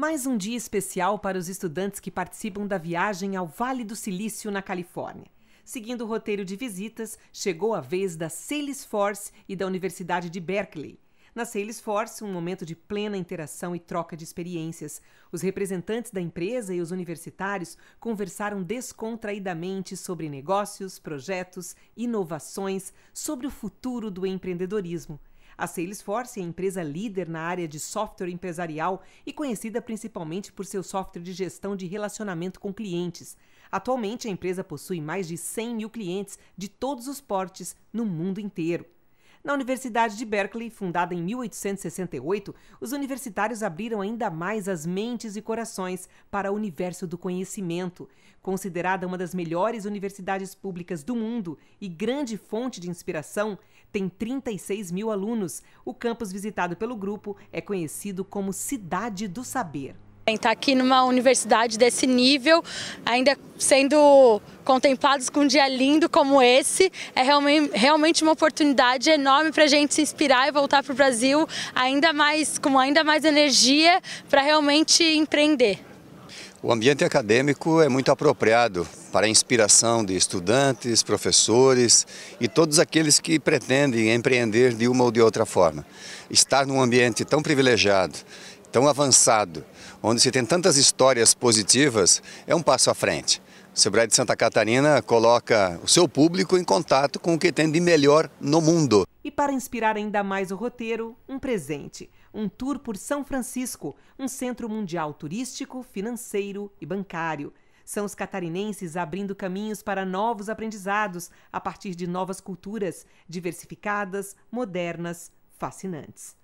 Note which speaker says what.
Speaker 1: Mais um dia especial para os estudantes que participam da viagem ao Vale do Silício, na Califórnia. Seguindo o roteiro de visitas, chegou a vez da Salesforce e da Universidade de Berkeley. Na Salesforce, um momento de plena interação e troca de experiências. Os representantes da empresa e os universitários conversaram descontraidamente sobre negócios, projetos, inovações, sobre o futuro do empreendedorismo. A Salesforce é a empresa líder na área de software empresarial e conhecida principalmente por seu software de gestão de relacionamento com clientes. Atualmente, a empresa possui mais de 100 mil clientes de todos os portes no mundo inteiro. Na Universidade de Berkeley, fundada em 1868, os universitários abriram ainda mais as mentes e corações para o universo do conhecimento. Considerada uma das melhores universidades públicas do mundo e grande fonte de inspiração, tem 36 mil alunos. O campus visitado pelo grupo é conhecido como
Speaker 2: Cidade do Saber. Estar tá aqui numa universidade desse nível, ainda sendo contemplados com um dia lindo como esse, é realmente uma oportunidade enorme para a gente se inspirar e voltar para o Brasil ainda mais, com ainda mais energia para realmente empreender.
Speaker 3: O ambiente acadêmico é muito apropriado para a inspiração de estudantes, professores e todos aqueles que pretendem empreender de uma ou de outra forma. Estar num ambiente tão privilegiado tão avançado, onde se tem tantas histórias positivas, é um passo à frente. O Sebrae de Santa Catarina coloca o seu público em contato com o que tem de melhor no mundo.
Speaker 1: E para inspirar ainda mais o roteiro, um presente. Um tour por São Francisco, um centro mundial turístico, financeiro e bancário. São os catarinenses abrindo caminhos para novos aprendizados a partir de novas culturas, diversificadas, modernas, fascinantes.